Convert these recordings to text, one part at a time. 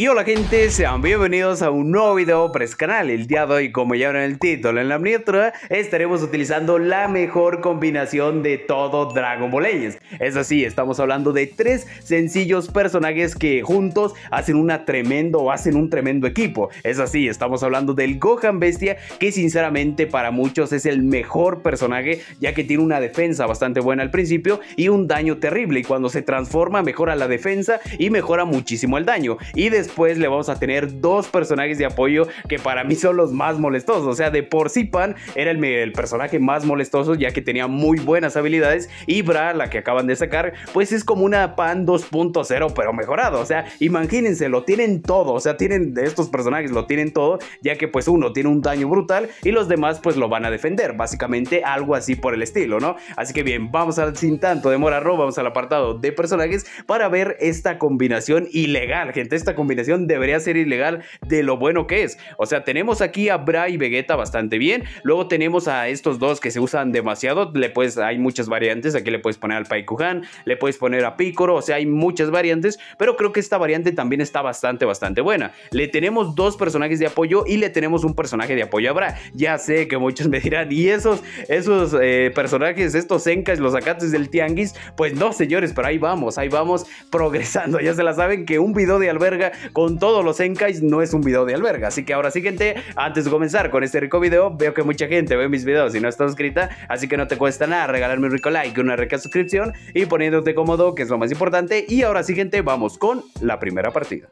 Y hola gente, sean bienvenidos a un nuevo video para este canal. El día de hoy, como ya en el título en la miniatura, estaremos utilizando la mejor combinación de todo Dragon Ball Legends. Es así, estamos hablando de tres sencillos personajes que juntos hacen una tremendo, hacen un tremendo equipo. Es así, estamos hablando del Gohan Bestia, que sinceramente para muchos es el mejor personaje, ya que tiene una defensa bastante buena al principio y un daño terrible. Y cuando se transforma, mejora la defensa y mejora muchísimo el daño. Y pues le vamos a tener dos personajes de apoyo que para mí son los más molestosos. O sea, de por sí Pan era el, personaje más molestoso ya que tenía muy buenas habilidades y Bra, la que acaban de sacar, pues es como una Pan 2.0 pero mejorado. O sea, imagínense, lo tienen todo. O sea, tienen estos personajes, lo tienen todo ya que pues uno tiene un daño brutal y los demás pues lo van a defender. Básicamente algo así por el estilo, ¿no? Así que bien, vamos a, sin tanto demora, vamos al apartado de personajes para ver esta combinación ilegal, gente. Esta combinación debería ser ilegal de lo bueno que es. O sea, tenemos aquí a Bra y Vegeta bastante bien. Luego tenemos a estos dos que se usan demasiado. Le puedes, hay muchas variantes. Aquí le puedes poner al Kuhan. le puedes poner a Picoro. O sea, hay muchas variantes. Pero creo que esta variante también está bastante, bastante buena. Le tenemos dos personajes de apoyo y le tenemos un personaje de apoyo a Bra. Ya sé que muchos me dirán, ¿y esos, esos eh, personajes, estos encas, los acates del Tianguis? Pues no, señores, pero ahí vamos, ahí vamos progresando. Ya se la saben que un video de alberga con todos los encais no es un video de alberga. Así que ahora sí, gente, antes de comenzar con este rico video, veo que mucha gente ve mis videos y no está suscrita, así que no te cuesta nada regalarme un rico like, una rica suscripción y poniéndote cómodo, que es lo más importante. Y ahora sí, gente, vamos con la primera partida.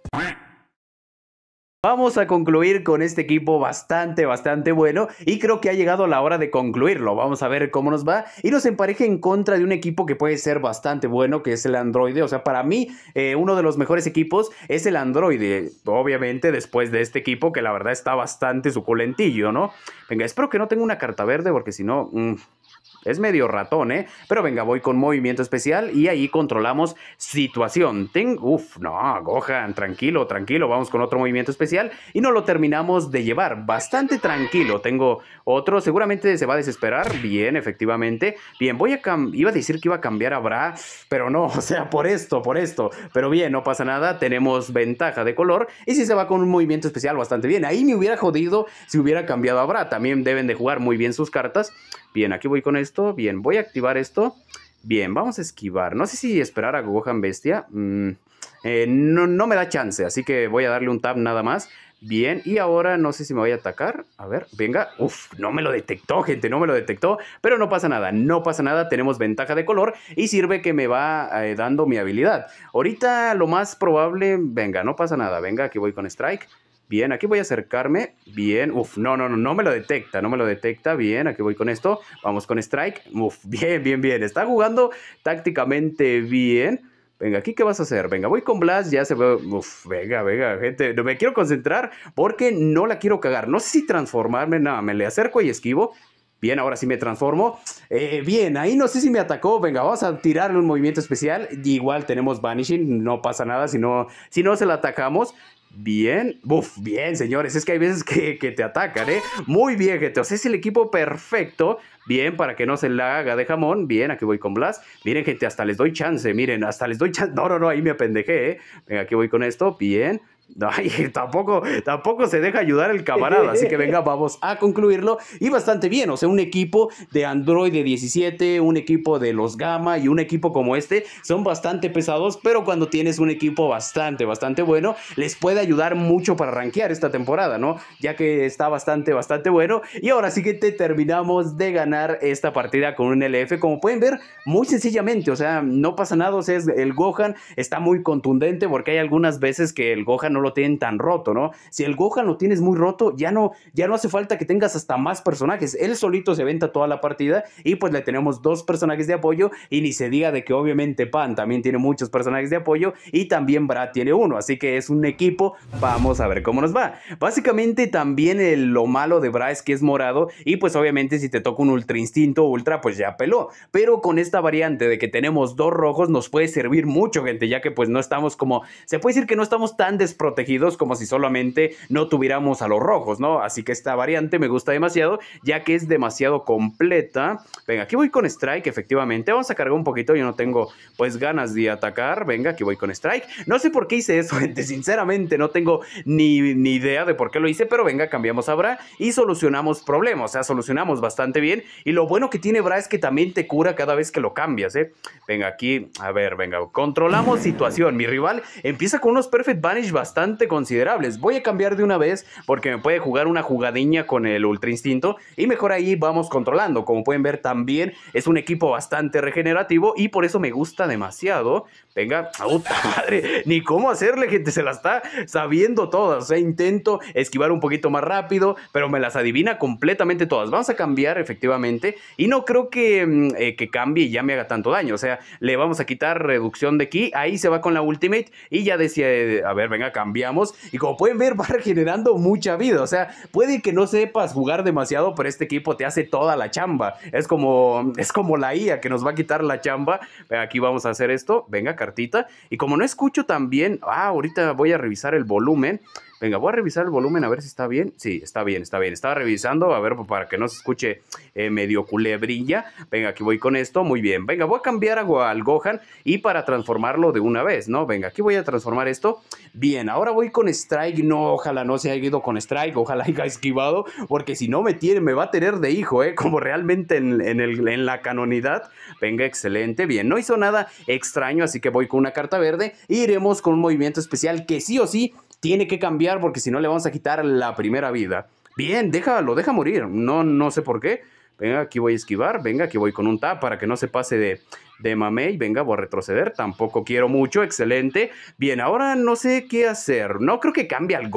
Vamos a concluir con este equipo bastante, bastante bueno y creo que ha llegado la hora de concluirlo. Vamos a ver cómo nos va y nos empareje en contra de un equipo que puede ser bastante bueno, que es el androide. O sea, para mí, eh, uno de los mejores equipos es el androide. Obviamente, después de este equipo que la verdad está bastante suculentillo, ¿no? Venga, espero que no tenga una carta verde porque si no... Mm. Es medio ratón, ¿eh? Pero venga, voy con movimiento especial y ahí controlamos situación. Tengo, Uf, no, Gohan, tranquilo, tranquilo. Vamos con otro movimiento especial y no lo terminamos de llevar. Bastante tranquilo. Tengo otro, seguramente se va a desesperar. Bien, efectivamente. Bien, voy a... Iba a decir que iba a cambiar a Bra, pero no, o sea, por esto, por esto. Pero bien, no pasa nada. Tenemos ventaja de color y si se va con un movimiento especial bastante bien. Ahí me hubiera jodido si hubiera cambiado a Bra. También deben de jugar muy bien sus cartas Bien, aquí voy con esto. Bien, voy a activar esto. Bien, vamos a esquivar. No sé si esperar a Gohan Bestia. Mm, eh, no, no me da chance, así que voy a darle un tap nada más. Bien, y ahora no sé si me voy a atacar. A ver, venga. Uf, no me lo detectó, gente, no me lo detectó. Pero no pasa nada, no pasa nada. Tenemos ventaja de color y sirve que me va eh, dando mi habilidad. Ahorita lo más probable, venga, no pasa nada. Venga, aquí voy con Strike. Bien, aquí voy a acercarme. Bien. Uf, no, no, no, no me lo detecta, no me lo detecta. Bien, aquí voy con esto. Vamos con strike. Uf, bien, bien, bien. Está jugando tácticamente bien. Venga, aquí qué vas a hacer. Venga, voy con Blast, ya se ve. Uf, venga, venga, gente. No me quiero concentrar porque no la quiero cagar. No sé si transformarme, nada, me le acerco y esquivo. Bien, ahora sí me transformo. Eh, bien, ahí no sé si me atacó. Venga, vamos a tirarle un movimiento especial. Igual tenemos Vanishing, no pasa nada si si no se la atacamos. Bien, uff, bien señores, es que hay veces que, te atacan, ¿eh? Muy bien, gente, o sea, es el equipo perfecto, bien, para que no se la haga de jamón, bien, aquí voy con Blas, miren gente, hasta les doy chance, miren, hasta les doy chance, no, no, no, ahí me apendejé, ¿eh? Venga, aquí voy con esto, bien, Ay, tampoco, tampoco se deja ayudar el camarada, así que venga, vamos a concluirlo. Y bastante bien, o sea, un equipo de Android de 17, un equipo de los Gamma y un equipo como este son bastante pesados, pero cuando tienes un equipo bastante, bastante bueno, les puede ayudar mucho para rankear esta temporada, ¿no? Ya que está bastante, bastante bueno. Y ahora sí que te terminamos de ganar esta partida con un LF, como pueden ver, muy sencillamente, o sea, no pasa nada, o sea, el Gohan está muy contundente porque hay algunas veces que el Gohan no lo tienen tan roto, ¿no? Si el Gohan lo tienes muy roto, ya no, ya no hace falta que tengas hasta más personajes. Él solito se venta toda la partida y pues le tenemos dos personajes de apoyo y ni se diga de que obviamente Pan también tiene muchos personajes de apoyo y también Bra tiene uno, así que es un equipo, vamos a ver cómo nos va. Básicamente también lo malo de Bra es que es morado y pues obviamente si te toca un Ultra Instinto Ultra pues ya peló, pero con esta variante de que tenemos dos rojos nos puede servir mucho gente, ya que pues no estamos como, se puede decir que no estamos tan desprotegidos protegidos como si solamente no tuviéramos a los rojos, ¿no? Así que esta variante me gusta demasiado, ya que es demasiado completa. Venga, aquí voy con strike, efectivamente. Vamos a cargar un poquito, yo no tengo pues ganas de atacar. Venga, aquí voy con strike. No sé por qué hice eso, gente, sinceramente no tengo ni, idea de por qué lo hice, pero venga, cambiamos a Bra y solucionamos problemas, o sea, solucionamos bastante bien. Y lo bueno que tiene Bra es que también te cura cada vez que lo cambias, ¿eh? Venga, aquí, a ver, venga, controlamos situación. Mi rival empieza con unos Perfect Vanish bastante considerables. Voy a cambiar de una vez porque me puede jugar una jugadiña con el Ultra Instinto y mejor ahí vamos controlando. Como pueden ver también es un equipo bastante regenerativo y por eso me gusta demasiado. Venga, puta madre, ni cómo hacerle gente, se la está sabiendo todas. O intento esquivar un poquito más rápido, pero me las adivina completamente todas. Vamos a cambiar efectivamente y no creo que, mm, eh, que cambie y ya me haga tanto daño. O sea, le vamos a quitar reducción de aquí, ahí se va con la ultimate y ya decía, eh, a ver, venga, cambia y como pueden ver, va regenerando mucha vida. O sea, puede que no sepas jugar demasiado, pero este equipo te hace toda la chamba. Es como, es como la IA que nos va a quitar la chamba. Aquí vamos a hacer esto. Venga, cartita. Y como no escucho tan bien, ah, ahorita voy a revisar el volumen. Venga, voy a revisar el volumen a ver si está bien. Sí, está bien, está bien. Estaba revisando, a ver, para que no se escuche eh, medio culebrilla. Venga, aquí voy con esto. Muy bien. Venga, voy a cambiar agua al Gohan y para transformarlo de una vez, ¿no? Venga, aquí voy a transformar esto. Bien, ahora voy con Strike. No, ojalá no se haya ido con Strike. Ojalá haya esquivado, porque si no me tiene, me va a tener de hijo, ¿eh? Como realmente en, en la canonidad. Venga, excelente. Bien, no hizo nada extraño, así que voy con una carta verde. E iremos con un movimiento especial que sí o sí tiene que cambiar porque si no le vamos a quitar la primera vida. Bien, déjalo, deja morir. No, no sé por qué. Venga, aquí voy a esquivar. Venga, aquí voy con un tap para que no se pase de, de mamey. Venga, voy a retroceder. Tampoco quiero mucho. Excelente. Bien, ahora no sé qué hacer. No creo que cambie al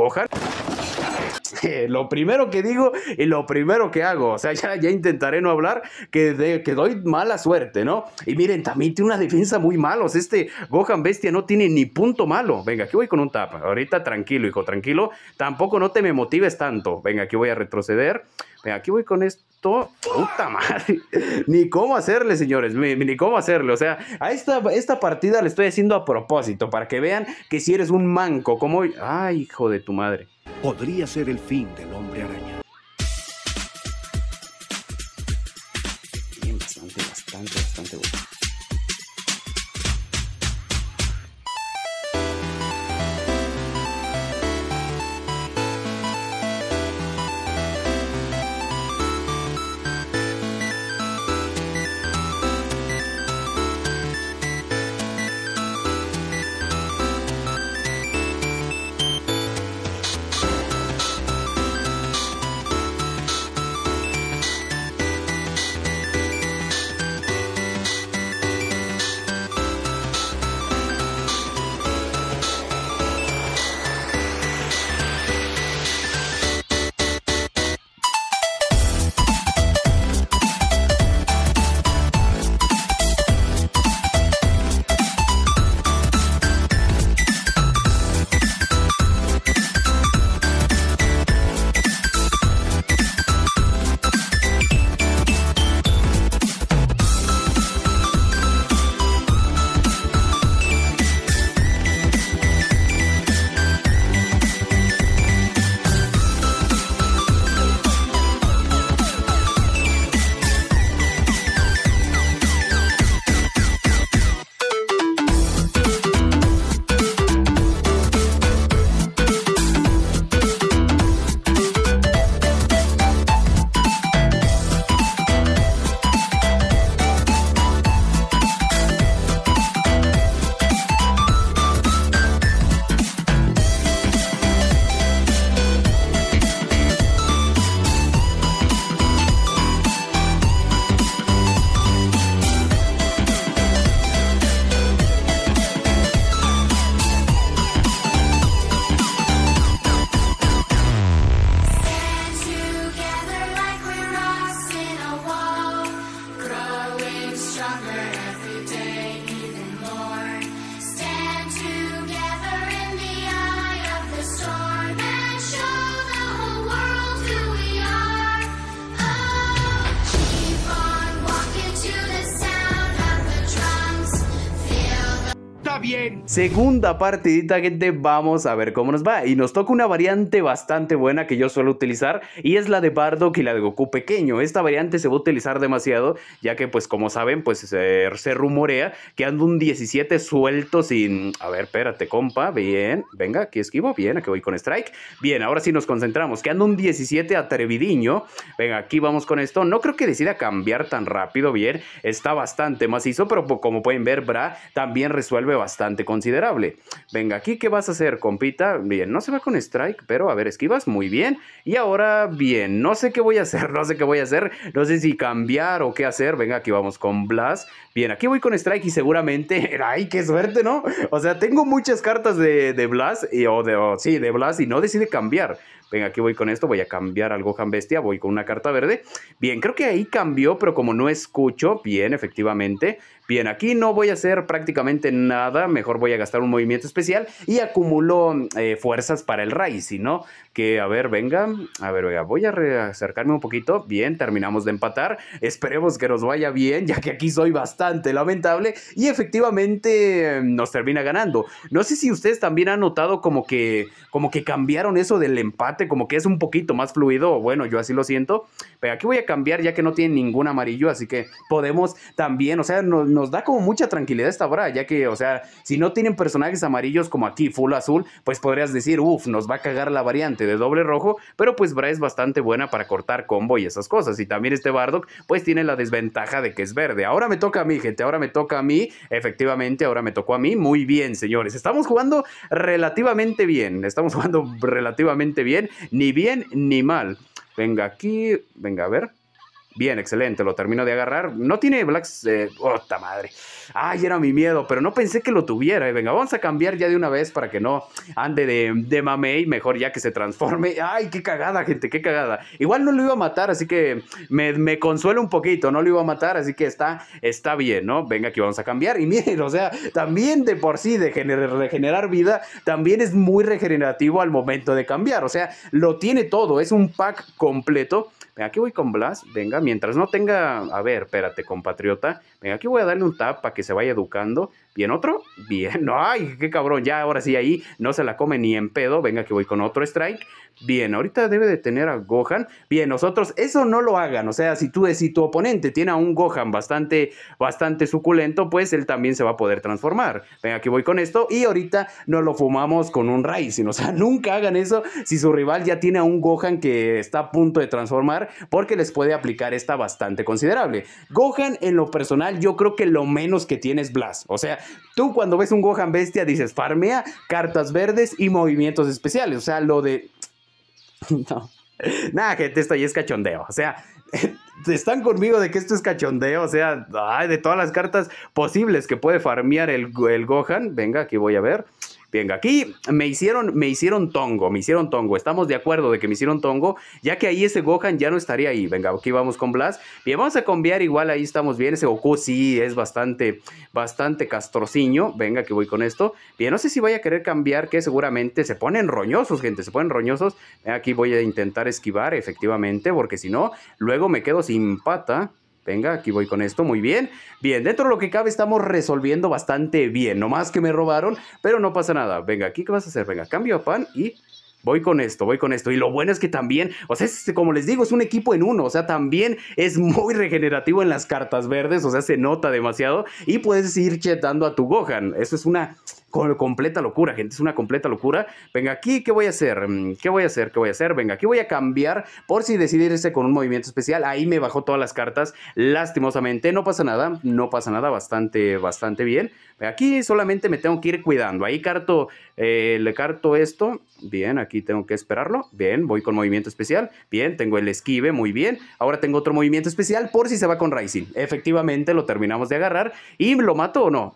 este, lo primero que digo y lo primero que hago. O sea, ya, ya intentaré no hablar que, que doy mala suerte, ¿no? Y miren, también tiene una defensa muy mala. O sea, este Gohan Bestia no tiene ni punto malo. Venga, aquí voy con un tapa. Ahorita tranquilo, hijo, tranquilo. Tampoco no te me motives tanto. Venga, aquí voy a retroceder aquí voy con esto, puta madre. Ni cómo hacerle, señores, ni cómo hacerle. O sea, a esta, esta partida le estoy haciendo a propósito, para que vean que si eres un manco, como... Ay, hijo de tu madre. Podría ser el fin del hombre araña. Bien, bastante, bastante, bastante bueno. Segunda partidita, gente, vamos a ver cómo nos va. Y nos toca una variante bastante buena que yo suelo utilizar y es la de Bardock y la de Goku pequeño. Esta variante se va a utilizar demasiado, ya que, pues, como saben, pues se, se rumorea que anda un 17 suelto sin. A ver, espérate, compa. Bien, venga, aquí esquivo. Bien, aquí voy con Strike. Bien, ahora sí nos concentramos. Que anda un 17 atrevidiño. Venga, aquí vamos con esto. No creo que decida cambiar tan rápido. Bien, está bastante macizo, pero como pueden ver, Bra también resuelve bastante considerable. Venga, aquí, ¿qué vas a hacer, compita? Bien, no se va con strike, pero a ver, esquivas, muy bien. Y ahora, bien, no sé qué voy a hacer, no sé qué voy a hacer, no sé si cambiar o qué hacer. Venga, aquí vamos con blast Bien, aquí voy con strike y seguramente, ay, qué suerte, ¿no? O sea, tengo muchas cartas de, de y, o de, sí, de Blas y no decide cambiar. Venga, aquí voy con esto, voy a cambiar al Gohan Bestia, voy con una carta verde. Bien, creo que ahí cambió, pero como no escucho, bien, efectivamente. Bien, aquí no voy a hacer prácticamente nada, mejor voy a gastar un movimiento especial y acumulo eh, fuerzas para el Raisi, ¿no? Que, a ver, venga, a ver, voy a acercarme un poquito. Bien, terminamos de empatar. Esperemos que nos vaya bien, ya que aquí soy bastante lamentable y efectivamente em, nos termina ganando. No sé si ustedes también han notado como que, como que cambiaron eso del empate como que es un poquito más fluido, bueno, yo así lo siento, pero aquí voy a cambiar ya que no tiene ningún amarillo, así que podemos también, o sea, nos, da como mucha tranquilidad esta Bra ya que, o sea, si no tienen personajes amarillos como aquí, full azul, pues podrías decir, uff, nos va a cagar la variante de doble rojo, pero pues Bra es bastante buena para cortar combo y esas cosas. Y también este Bardock, pues tiene la desventaja de que es verde. Ahora me toca a mí, gente, ahora me toca a mí, efectivamente, ahora me tocó a mí. Muy bien, señores, estamos jugando relativamente bien, estamos jugando relativamente bien, ni bien ni mal venga aquí, venga a ver. Bien, excelente, lo termino de agarrar. No tiene Blacks. Eh, ¡Ota madre! ¡Ay, era mi miedo! Pero no pensé que lo tuviera. Eh, venga, vamos a cambiar ya de una vez para que no ande de, de mamey. Mejor ya que se transforme. ¡Ay, qué cagada, gente! ¡Qué cagada! Igual no lo iba a matar, así que me, consuelo un poquito. No lo iba a matar, así que está, está bien, ¿no? Venga, aquí vamos a cambiar. Y miren, o sea, también de por sí, de regenerar vida, también es muy regenerativo al momento de cambiar. O sea, lo tiene todo. Es un pack completo venga, aquí voy con Blas, venga, mientras no tenga, a ver, espérate, compatriota, venga, aquí voy a darle un tap para que se vaya educando Bien otro, bien, ay, qué cabrón, ya ahora sí ahí no se la come ni en pedo, venga que voy con otro strike. Bien, ahorita debe de tener a Gohan. Bien, nosotros eso no lo hagan, o sea, si tú si tu oponente tiene a un Gohan bastante bastante suculento, pues él también se va a poder transformar. Venga que voy con esto y ahorita no lo fumamos con un Raisin, o sea, nunca hagan eso si su rival ya tiene a un Gohan que está a punto de transformar porque les puede aplicar esta bastante considerable. Gohan en lo personal yo creo que lo menos que tiene es Blast, o sea, tú cuando ves un Gohan bestia dices farmea, cartas verdes y movimientos especiales. O sea, lo de. no. Nada, gente, esto ya es cachondeo. O sea, están conmigo de que esto es cachondeo. O sea, de todas las cartas posibles que puede farmear el, el Gohan. Venga, aquí voy a ver. Venga, aquí me hicieron, me hicieron tongo, me hicieron tongo. Estamos de acuerdo de que me hicieron tongo, ya que ahí ese Gohan ya no estaría ahí. Venga, aquí vamos con Blas. Bien, vamos a cambiar igual, ahí estamos bien. Ese Goku sí es bastante, bastante castrociño. Venga, que voy con esto. Bien, no sé si voy a querer cambiar, que seguramente se ponen roñosos, gente, se ponen roñosos. Aquí voy a intentar esquivar, efectivamente, porque si no, luego me quedo sin pata. Venga, aquí voy con esto, muy bien. Bien, dentro de lo que cabe estamos resolviendo bastante bien. No más que me robaron, pero no pasa nada. Venga, aquí qué vas a hacer. Venga, cambio a pan y voy con esto, voy con esto. Y lo bueno es que también, o sea, como les digo, es un equipo en uno, o sea, también es muy regenerativo en las cartas verdes, o sea, se nota demasiado y puedes ir chetando a tu Gohan. Eso es una completa locura, gente, es una completa locura. Venga aquí, ¿qué voy a hacer? Mm, ¿Qué voy a hacer? ¿Qué voy a hacer? Venga, aquí voy a cambiar por si decidirse con un movimiento especial. Ahí me bajó todas las cartas, lastimosamente, no pasa nada, no pasa nada, bastante, bastante bien. Aquí solamente me tengo que ir cuidando. Ahí carto, eh, le carto esto. Bien, aquí aquí tengo que esperarlo. Bien, voy con movimiento especial. Bien, tengo el esquive, muy bien. Ahora tengo otro movimiento especial por si se va con Rising. Efectivamente, lo terminamos de agarrar. ¿Y lo mato o no?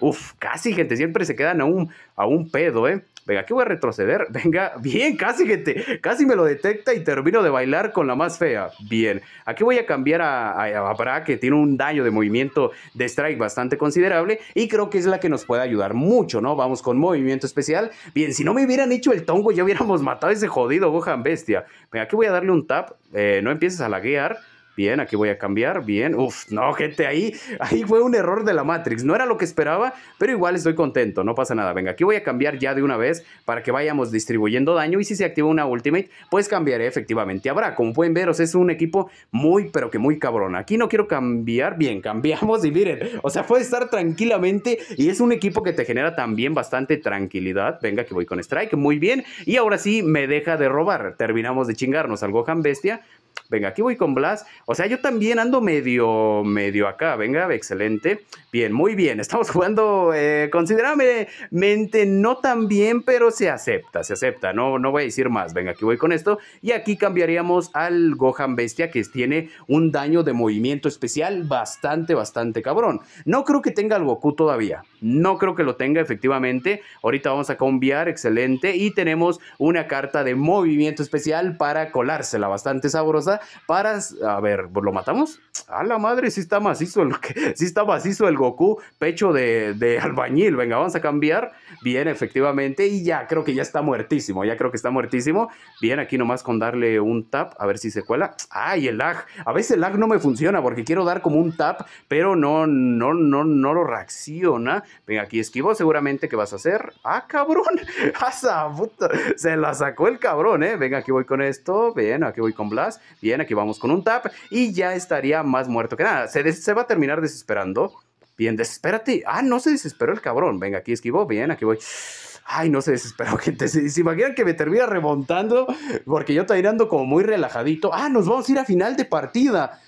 Uf, casi, gente. Siempre se quedan a un, a un pedo, ¿eh? Venga, aquí voy a retroceder? Venga, bien, casi que casi me lo detecta y termino de bailar con la más fea. Bien, aquí voy a cambiar a, a, Bra, que tiene un daño de movimiento de strike bastante considerable y creo que es la que nos puede ayudar mucho, ¿no? Vamos con movimiento especial. Bien, si no me hubieran hecho el tongo, ya hubiéramos matado a ese jodido Gohan Bestia. Venga, aquí voy a darle un tap. Eh, no empieces a laguear. Bien, aquí voy a cambiar. Bien. Uf, no, gente, ahí, ahí fue un error de la Matrix. No era lo que esperaba, pero igual estoy contento. No pasa nada. Venga, aquí voy a cambiar ya de una vez para que vayamos distribuyendo daño. Y si se activa una Ultimate, pues cambiaré efectivamente. Habrá, como pueden ver, es un equipo muy, pero que muy cabrón. Aquí no quiero cambiar. Bien, cambiamos y miren. O sea, puede estar tranquilamente. Y es un equipo que te genera también bastante tranquilidad. Venga, que voy con Strike. Muy bien. Y ahora sí, me deja de robar. Terminamos de chingarnos al Gohan Bestia. Venga, aquí voy con Blas. O sea, yo también ando medio, medio acá. Venga, excelente. Bien, muy bien. Estamos jugando eh, considerablemente no tan bien, pero se acepta, se acepta. No, no voy a decir más. Venga, aquí voy con esto. Y aquí cambiaríamos al Gohan Bestia, que tiene un daño de movimiento especial bastante, bastante cabrón. No creo que tenga al Goku todavía. No creo que lo tenga, efectivamente. Ahorita vamos a cambiar, excelente. Y tenemos una carta de movimiento especial para colársela bastante sabrosa para, a ver, ¿lo matamos? A la madre, si está macizo el, está macizo el Goku, pecho de, albañil, venga, vamos a cambiar. Bien, efectivamente, y ya creo que ya está muertísimo, ya creo que está muertísimo. Bien, aquí nomás con darle un tap, a ver si se cuela. ¡Ay, el lag! A veces el lag no me funciona porque quiero dar como un tap, pero no, no, no, no lo reacciona. Venga, aquí esquivo, seguramente, que vas a hacer? ¡Ah, cabrón! ¡Asa, puta! Se la sacó el cabrón, ¿eh? Venga, aquí voy con esto, bien, aquí voy con Blas. Bien, aquí vamos con un tap y ya estaría más muerto que nada. Se, va a terminar desesperando. Bien, desespérate. Ah, no se desesperó el cabrón. Venga, aquí esquivo Bien, aquí voy. Ay, no se desesperó, gente. ¿Se, imaginan que me termina remontando? Porque yo estoy andando como muy relajadito. Ah, nos vamos a ir a final de partida.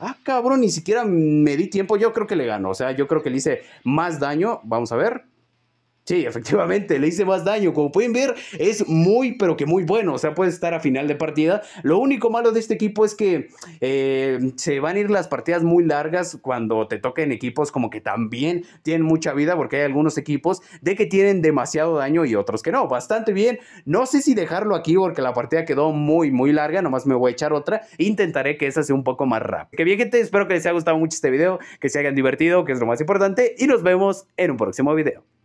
Ah, cabrón, ni siquiera me di tiempo. Yo creo que le gano, O sea, yo creo que le hice más daño. Vamos a ver. Sí, efectivamente, le hice más daño. Como pueden ver, es muy, pero que muy bueno. O sea, puede estar a final de partida. Lo único malo de este equipo es que eh, se van a ir las partidas muy largas cuando te toquen equipos como que también tienen mucha vida, porque hay algunos equipos de que tienen demasiado daño y otros que no. Bastante bien. No sé si dejarlo aquí porque la partida quedó muy, muy larga. Nomás me voy a echar otra. Intentaré que esa sea un poco más rápida. Que bien, gente, espero que les haya gustado mucho este video, que se hayan divertido, que es lo más importante. Y nos vemos en un próximo video.